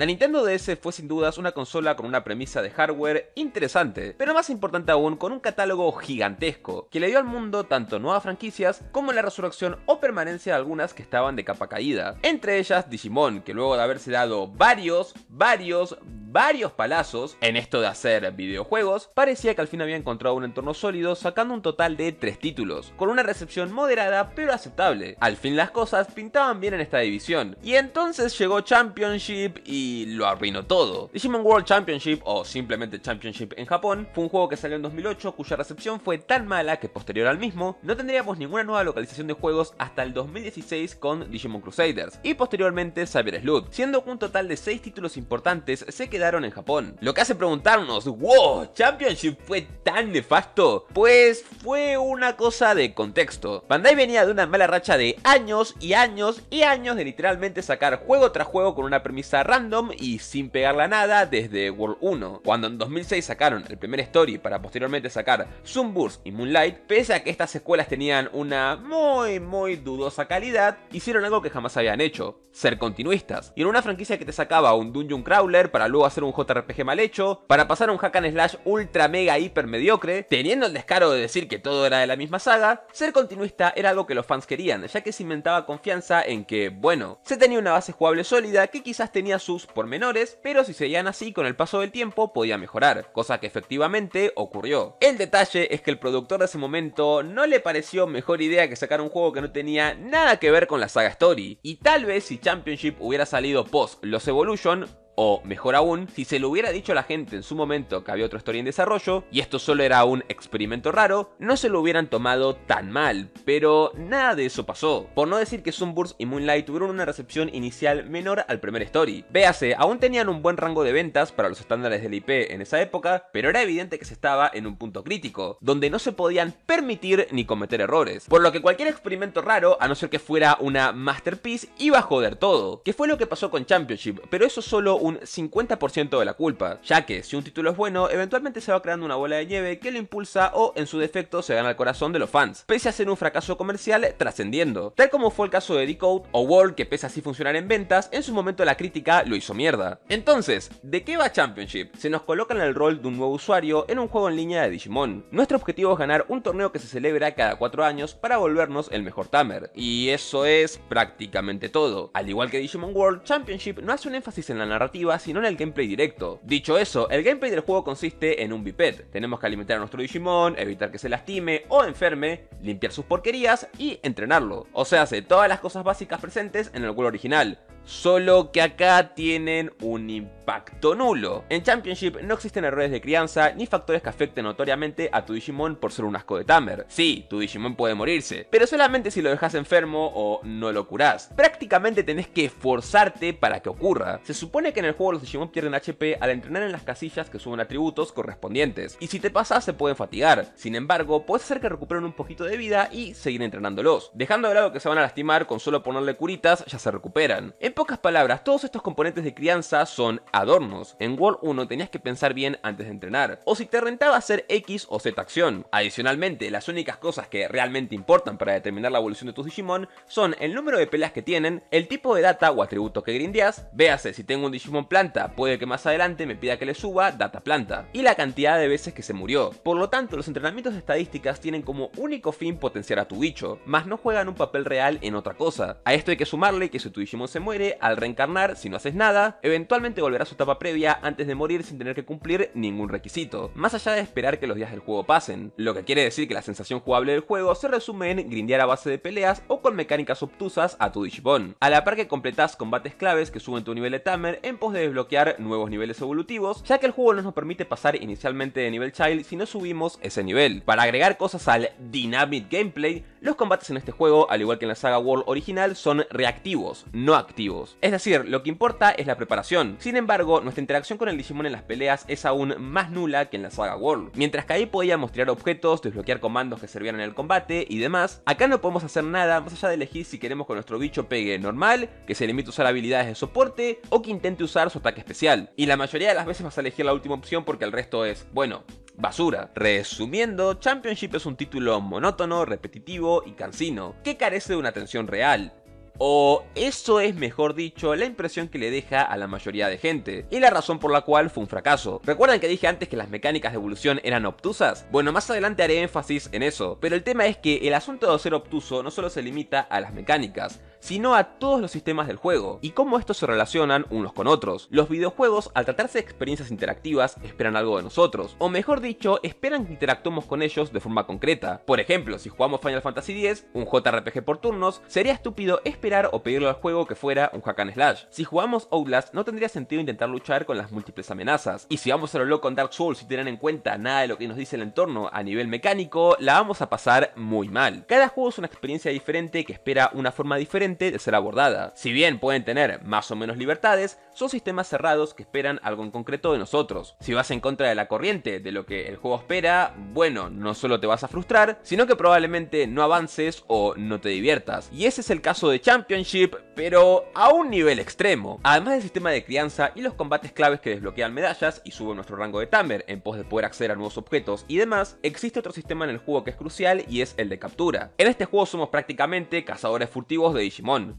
La Nintendo DS fue sin dudas una consola con una premisa de hardware interesante, pero más importante aún con un catálogo gigantesco, que le dio al mundo tanto nuevas franquicias como la resurrección o permanencia de algunas que estaban de capa caída, entre ellas Digimon, que luego de haberse dado varios, varios, varios palazos en esto de hacer videojuegos, parecía que al fin había encontrado un entorno sólido sacando un total de tres títulos, con una recepción moderada pero aceptable. Al fin las cosas pintaban bien en esta división, y entonces llegó Championship y lo arruinó todo. Digimon World Championship, o simplemente Championship en Japón, fue un juego que salió en 2008 cuya recepción fue tan mala que posterior al mismo, no tendríamos ninguna nueva localización de juegos hasta el 2016 con Digimon Crusaders, y posteriormente Saber Slud. siendo que un total de 6 títulos importantes se quedaron en Japón. Lo que hace preguntarnos, wow, Championship fue tan nefasto, pues fue una cosa de contexto. Bandai venía de una mala racha de años y años y años de literalmente sacar juego tras juego con una premisa random y sin pegarla la nada desde World 1. Cuando en 2006 sacaron el primer story para posteriormente sacar Sunburst y Moonlight, pese a que estas escuelas tenían una muy muy dudosa calidad, hicieron algo que jamás habían hecho, ser continuistas. Y en una franquicia que te sacaba un Dungeon Crawler para luego hacer un JRPG mal hecho, para pasar a un Hack and Slash ultra mega hiper mediocre, teniendo el descaro de decir que todo era de la misma saga, ser continuista era algo que los fans querían, ya que se inventaba confianza en que, bueno, se tenía una base jugable sólida que quizás tenía sus por menores, pero si seguían así con el paso del tiempo podía mejorar, cosa que efectivamente ocurrió. El detalle es que el productor de ese momento no le pareció mejor idea que sacar un juego que no tenía nada que ver con la saga Story, y tal vez si Championship hubiera salido post los Evolution, o mejor aún, si se lo hubiera dicho a la gente en su momento que había otra historia en desarrollo, y esto solo era un experimento raro, no se lo hubieran tomado tan mal, pero nada de eso pasó. Por no decir que Sunburst y Moonlight tuvieron una recepción inicial menor al primer story. Véase, aún tenían un buen rango de ventas para los estándares del IP en esa época, pero era evidente que se estaba en un punto crítico, donde no se podían permitir ni cometer errores. Por lo que cualquier experimento raro, a no ser que fuera una masterpiece, iba a joder todo. Que fue lo que pasó con Championship, pero eso solo 50% de la culpa, ya que si un título es bueno, eventualmente se va creando una bola de nieve que lo impulsa o en su defecto se gana el corazón de los fans, pese a ser un fracaso comercial trascendiendo. Tal como fue el caso de Decode o World que pese a sí funcionar en ventas, en su momento la crítica lo hizo mierda. Entonces, ¿de qué va Championship? Se nos coloca en el rol de un nuevo usuario en un juego en línea de Digimon. Nuestro objetivo es ganar un torneo que se celebra cada 4 años para volvernos el mejor Tamer. Y eso es prácticamente todo. Al igual que Digimon World, Championship no hace un énfasis en la narrativa sino en el gameplay directo. Dicho eso, el gameplay del juego consiste en un biped. Tenemos que alimentar a nuestro Digimon, evitar que se lastime o enferme, limpiar sus porquerías y entrenarlo. O sea, hace todas las cosas básicas presentes en el juego original solo que acá tienen un impacto nulo. En Championship no existen errores de crianza ni factores que afecten notoriamente a tu Digimon por ser un asco de Tamer. Sí, tu Digimon puede morirse, pero solamente si lo dejas enfermo o no lo curás. Prácticamente tenés que esforzarte para que ocurra. Se supone que en el juego los Digimon pierden HP al entrenar en las casillas que suben atributos correspondientes, y si te pasa se pueden fatigar. Sin embargo, puede hacer que recuperen un poquito de vida y seguir entrenándolos. Dejando de lado que se van a lastimar, con solo ponerle curitas ya se recuperan pocas palabras, todos estos componentes de crianza son adornos. En World 1 tenías que pensar bien antes de entrenar, o si te rentaba hacer X o Z acción. Adicionalmente, las únicas cosas que realmente importan para determinar la evolución de tus Digimon son el número de peleas que tienen, el tipo de data o atributo que grindeas, véase si tengo un Digimon planta, puede que más adelante me pida que le suba data planta, y la cantidad de veces que se murió. Por lo tanto, los entrenamientos de estadísticas tienen como único fin potenciar a tu bicho, más no juegan un papel real en otra cosa. A esto hay que sumarle que si tu Digimon se muere, al reencarnar, si no haces nada, eventualmente volverá a su etapa previa antes de morir sin tener que cumplir ningún requisito, más allá de esperar que los días del juego pasen, lo que quiere decir que la sensación jugable del juego se resume en grindear a base de peleas o con mecánicas obtusas a tu Digimon, a la par que completas combates claves que suben tu nivel de Tamer en pos de desbloquear nuevos niveles evolutivos, ya que el juego no nos permite pasar inicialmente de nivel Child si no subimos ese nivel. Para agregar cosas al Dynamic Gameplay, los combates en este juego, al igual que en la saga World original, son reactivos, no activos es decir, lo que importa es la preparación. Sin embargo, nuestra interacción con el Digimon en las peleas es aún más nula que en la saga World. Mientras que ahí podíamos tirar objetos, desbloquear comandos que servían en el combate y demás, acá no podemos hacer nada más allá de elegir si queremos que nuestro bicho pegue normal, que se limite a usar habilidades de soporte o que intente usar su ataque especial. Y la mayoría de las veces vas a elegir la última opción porque el resto es, bueno, basura. Resumiendo, Championship es un título monótono, repetitivo y cansino, que carece de una atención real. O eso es, mejor dicho, la impresión que le deja a la mayoría de gente, y la razón por la cual fue un fracaso. ¿Recuerdan que dije antes que las mecánicas de evolución eran obtusas? Bueno, más adelante haré énfasis en eso, pero el tema es que el asunto de ser obtuso no solo se limita a las mecánicas, sino a todos los sistemas del juego, y cómo estos se relacionan unos con otros. Los videojuegos, al tratarse de experiencias interactivas, esperan algo de nosotros, o mejor dicho, esperan que interactuemos con ellos de forma concreta. Por ejemplo, si jugamos Final Fantasy X, un JRPG por turnos, sería estúpido esperar o pedirle al juego que fuera un hack and slash. Si jugamos Outlast, no tendría sentido intentar luchar con las múltiples amenazas, y si vamos a lo loco con Dark Souls y tener en cuenta nada de lo que nos dice el entorno a nivel mecánico, la vamos a pasar muy mal. Cada juego es una experiencia diferente que espera una forma diferente de ser abordada. Si bien pueden tener más o menos libertades, son sistemas cerrados que esperan algo en concreto de nosotros. Si vas en contra de la corriente de lo que el juego espera, bueno, no solo te vas a frustrar, sino que probablemente no avances o no te diviertas. Y ese es el caso de Championship, pero a un nivel extremo. Además del sistema de crianza y los combates claves que desbloquean medallas y suben nuestro rango de Tamer en pos de poder acceder a nuevos objetos y demás, existe otro sistema en el juego que es crucial y es el de captura. En este juego somos prácticamente cazadores furtivos de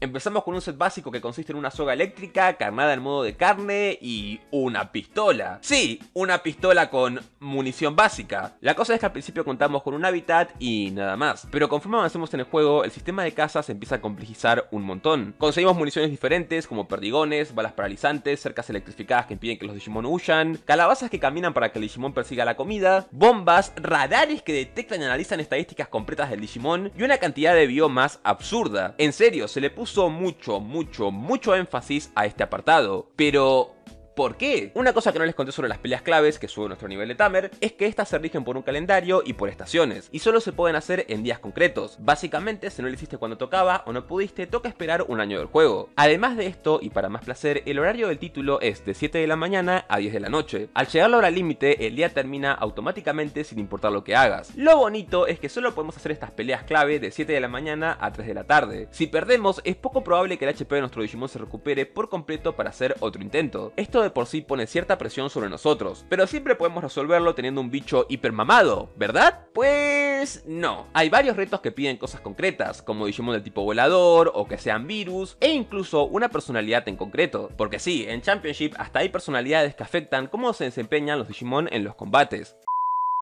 Empezamos con un set básico que consiste en una soga eléctrica, carnada en modo de carne y una pistola. Sí, una pistola con munición básica. La cosa es que al principio contamos con un hábitat y nada más. Pero conforme avancemos en el juego, el sistema de caza se empieza a complejizar un montón. Conseguimos municiones diferentes como perdigones, balas paralizantes, cercas electrificadas que impiden que los Digimon huyan, calabazas que caminan para que el Digimon persiga la comida, bombas, radares que detectan y analizan estadísticas completas del Digimon y una cantidad de biomas absurda. En serio, se le puso mucho, mucho, mucho énfasis a este apartado, pero ¿Por qué? Una cosa que no les conté sobre las peleas claves, que sube nuestro nivel de Tamer, es que estas se rigen por un calendario y por estaciones, y solo se pueden hacer en días concretos. Básicamente, si no lo hiciste cuando tocaba o no pudiste, toca esperar un año del juego. Además de esto, y para más placer, el horario del título es de 7 de la mañana a 10 de la noche. Al llegar la hora límite, el día termina automáticamente sin importar lo que hagas. Lo bonito es que solo podemos hacer estas peleas clave de 7 de la mañana a 3 de la tarde. Si perdemos, es poco probable que el HP de nuestro Digimon se recupere por completo para hacer otro intento. Esto de por sí pone cierta presión sobre nosotros, pero siempre podemos resolverlo teniendo un bicho hipermamado, ¿verdad? Pues no. Hay varios retos que piden cosas concretas, como Digimon del tipo volador, o que sean virus, e incluso una personalidad en concreto. Porque sí, en Championship hasta hay personalidades que afectan cómo se desempeñan los Digimon en los combates.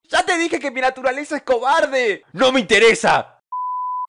¡Ya te dije que mi naturaleza es cobarde! ¡No me interesa!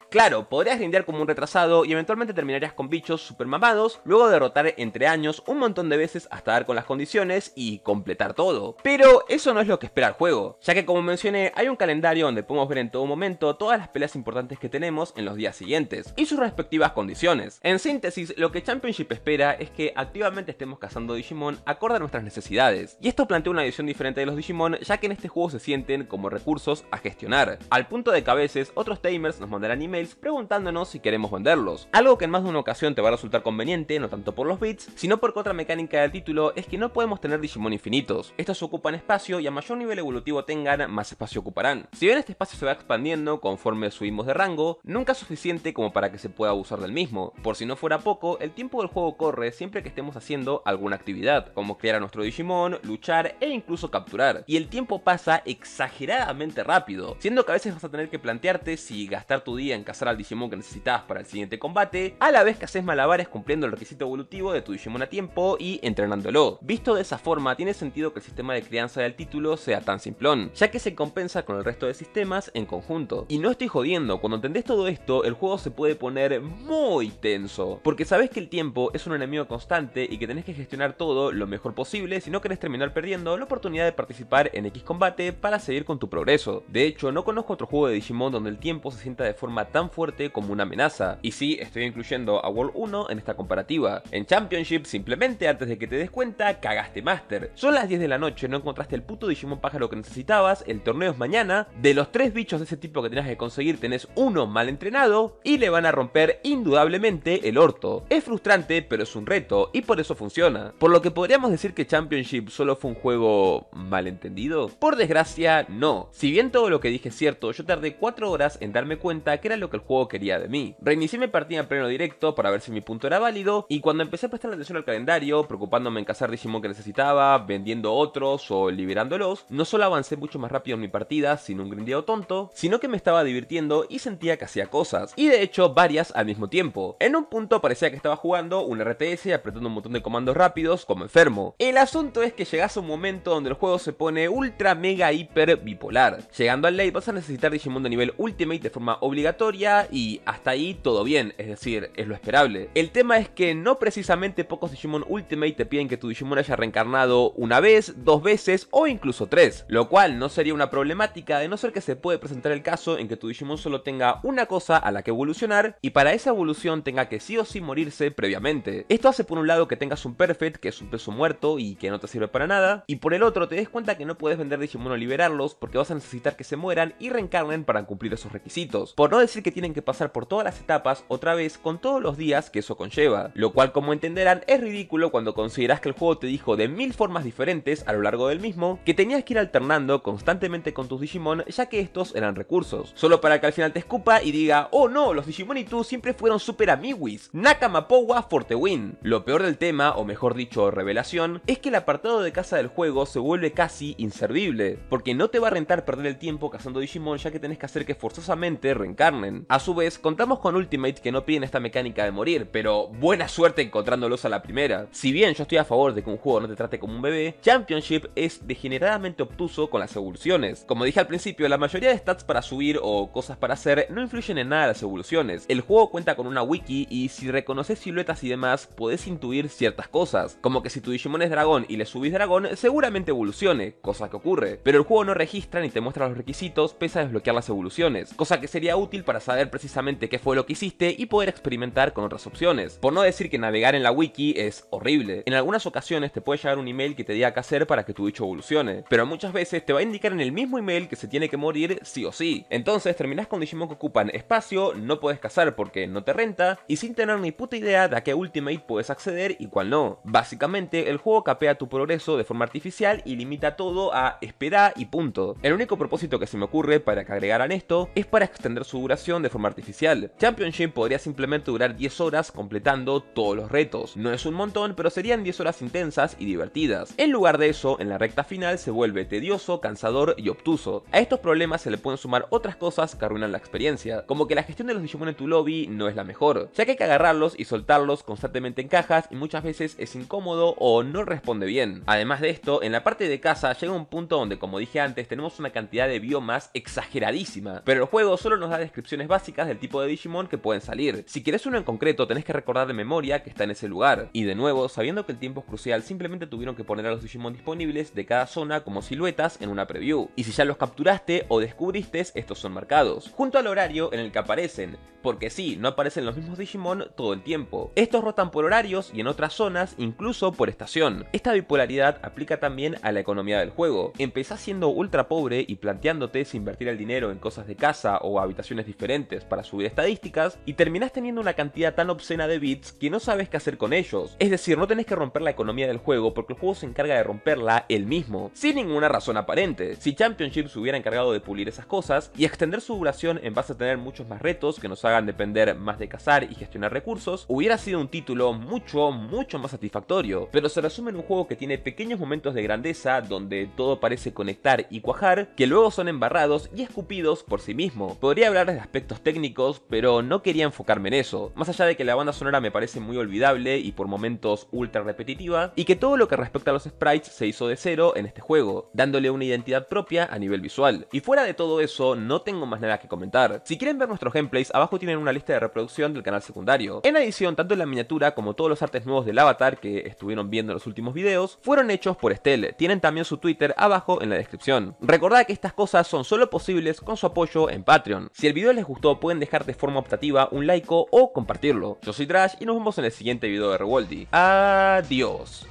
Claro, podrías rindear como un retrasado y eventualmente terminarías con bichos super mamados, luego derrotar entre años un montón de veces hasta dar con las condiciones y completar todo. Pero eso no es lo que espera el juego, ya que como mencioné, hay un calendario donde podemos ver en todo momento todas las peleas importantes que tenemos en los días siguientes y sus respectivas condiciones. En síntesis, lo que Championship espera es que activamente estemos cazando Digimon acorde a nuestras necesidades, y esto plantea una visión diferente de los Digimon ya que en este juego se sienten como recursos a gestionar, al punto de que otros tamers nos mandarán email preguntándonos si queremos venderlos. Algo que en más de una ocasión te va a resultar conveniente, no tanto por los bits, sino porque otra mecánica del título es que no podemos tener Digimon infinitos. Estos ocupan espacio y a mayor nivel evolutivo tengan, más espacio ocuparán. Si bien este espacio se va expandiendo conforme subimos de rango, nunca es suficiente como para que se pueda abusar del mismo. Por si no fuera poco, el tiempo del juego corre siempre que estemos haciendo alguna actividad, como crear a nuestro Digimon, luchar e incluso capturar. Y el tiempo pasa exageradamente rápido, siendo que a veces vas a tener que plantearte si gastar tu día en cazar al Digimon que necesitas para el siguiente combate, a la vez que haces malabares cumpliendo el requisito evolutivo de tu Digimon a tiempo y entrenándolo. Visto de esa forma, tiene sentido que el sistema de crianza del título sea tan simplón, ya que se compensa con el resto de sistemas en conjunto. Y no estoy jodiendo, cuando entendés todo esto, el juego se puede poner muy tenso, porque sabes que el tiempo es un enemigo constante y que tenés que gestionar todo lo mejor posible si no querés terminar perdiendo la oportunidad de participar en X combate para seguir con tu progreso. De hecho, no conozco otro juego de Digimon donde el tiempo se sienta de forma tan tan fuerte como una amenaza. Y si estoy incluyendo a World 1 en esta comparativa. En Championship, simplemente antes de que te des cuenta, cagaste Master. Son las 10 de la noche, no encontraste el puto Digimon pájaro que necesitabas, el torneo es mañana, de los tres bichos de ese tipo que tenías que conseguir tenés uno mal entrenado y le van a romper indudablemente el orto. Es frustrante, pero es un reto y por eso funciona. Por lo que podríamos decir que Championship solo fue un juego malentendido. Por desgracia, no. Si bien todo lo que dije es cierto, yo tardé 4 horas en darme cuenta que era lo que el juego quería de mí. Reinicié mi partida en pleno directo para ver si mi punto era válido y cuando empecé a prestar atención al calendario, preocupándome en cazar Digimon que necesitaba, vendiendo otros o liberándolos, no solo avancé mucho más rápido en mi partida sin un grindeo tonto, sino que me estaba divirtiendo y sentía que hacía cosas, y de hecho varias al mismo tiempo. En un punto parecía que estaba jugando un RTS apretando un montón de comandos rápidos como enfermo. El asunto es que llegas a un momento donde el juego se pone ultra mega hiper bipolar. Llegando al late vas a necesitar Digimon de nivel Ultimate de forma obligatoria y hasta ahí todo bien, es decir, es lo esperable. El tema es que no precisamente pocos Digimon Ultimate te piden que tu Digimon haya reencarnado una vez, dos veces o incluso tres, lo cual no sería una problemática de no ser que se puede presentar el caso en que tu Digimon solo tenga una cosa a la que evolucionar y para esa evolución tenga que sí o sí morirse previamente. Esto hace por un lado que tengas un Perfect, que es un peso muerto y que no te sirve para nada, y por el otro te des cuenta que no puedes vender Digimon o liberarlos porque vas a necesitar que se mueran y reencarnen para cumplir esos requisitos. Por no decir que tienen que pasar por todas las etapas otra vez con todos los días que eso conlleva, lo cual como entenderán es ridículo cuando consideras que el juego te dijo de mil formas diferentes a lo largo del mismo que tenías que ir alternando constantemente con tus Digimon ya que estos eran recursos, solo para que al final te escupa y diga, oh no, los Digimon y tú siempre fueron super amiguis, Nakamapowa Fortewin. Lo peor del tema, o mejor dicho revelación, es que el apartado de casa del juego se vuelve casi inservible, porque no te va a rentar perder el tiempo cazando Digimon ya que tenés que hacer que forzosamente reencarnen. A su vez, contamos con Ultimate que no piden esta mecánica de morir, pero buena suerte encontrándolos a la primera. Si bien yo estoy a favor de que un juego no te trate como un bebé, Championship es degeneradamente obtuso con las evoluciones. Como dije al principio, la mayoría de stats para subir o cosas para hacer no influyen en nada las evoluciones. El juego cuenta con una wiki y si reconoces siluetas y demás, podés intuir ciertas cosas. Como que si tu Digimon es dragón y le subís dragón, seguramente evolucione, cosa que ocurre. Pero el juego no registra ni te muestra los requisitos pese a desbloquear las evoluciones, cosa que sería útil para saber precisamente qué fue lo que hiciste y poder experimentar con otras opciones. Por no decir que navegar en la wiki es horrible. En algunas ocasiones te puede llegar un email que te diga qué hacer para que tu dicho evolucione, pero muchas veces te va a indicar en el mismo email que se tiene que morir sí o sí. Entonces terminás con Digimon que ocupan espacio, no puedes cazar porque no te renta y sin tener ni puta idea de a qué Ultimate puedes acceder y cuál no. Básicamente el juego capea tu progreso de forma artificial y limita todo a espera y punto. El único propósito que se me ocurre para que agregaran esto es para extender su duración de forma artificial. Championship podría simplemente durar 10 horas completando todos los retos. No es un montón, pero serían 10 horas intensas y divertidas. En lugar de eso, en la recta final se vuelve tedioso, cansador y obtuso. A estos problemas se le pueden sumar otras cosas que arruinan la experiencia, como que la gestión de los Digimon en tu lobby no es la mejor, ya que hay que agarrarlos y soltarlos constantemente en cajas y muchas veces es incómodo o no responde bien. Además de esto, en la parte de casa llega un punto donde, como dije antes, tenemos una cantidad de biomas exageradísima, pero el juego solo nos da descripción básicas del tipo de Digimon que pueden salir. Si quieres uno en concreto, tenés que recordar de memoria que está en ese lugar. Y de nuevo, sabiendo que el tiempo es crucial, simplemente tuvieron que poner a los Digimon disponibles de cada zona como siluetas en una preview. Y si ya los capturaste o descubriste, estos son marcados. Junto al horario en el que aparecen, porque sí, no aparecen los mismos Digimon todo el tiempo. Estos rotan por horarios y en otras zonas, incluso por estación. Esta bipolaridad aplica también a la economía del juego. Empezás siendo ultra pobre y planteándote si invertir el dinero en cosas de casa o habitaciones diferentes para subir estadísticas y terminás teniendo una cantidad tan obscena de bits que no sabes qué hacer con ellos. Es decir, no tenés que romper la economía del juego porque el juego se encarga de romperla él mismo, sin ninguna razón aparente. Si Championship se hubiera encargado de pulir esas cosas y extender su duración en base a tener muchos más retos que nos hagan depender más de cazar y gestionar recursos, hubiera sido un título mucho, mucho más satisfactorio. Pero se resume en un juego que tiene pequeños momentos de grandeza donde todo parece conectar y cuajar, que luego son embarrados y escupidos por sí mismo. Podría hablar de aspectos técnicos, pero no quería enfocarme en eso, más allá de que la banda sonora me parece muy olvidable y por momentos ultra repetitiva, y que todo lo que respecta a los sprites se hizo de cero en este juego, dándole una identidad propia a nivel visual. Y fuera de todo eso, no tengo más nada que comentar. Si quieren ver nuestros gameplays, abajo tienen una lista de reproducción del canal secundario. En adición, tanto la miniatura como todos los artes nuevos del avatar que estuvieron viendo en los últimos videos, fueron hechos por Estelle Tienen también su Twitter abajo en la descripción. Recordad que estas cosas son solo posibles con su apoyo en Patreon. Si el video les gustó pueden dejar de forma optativa un like o compartirlo. Yo soy Trash y nos vemos en el siguiente video de Revoldi. Adiós.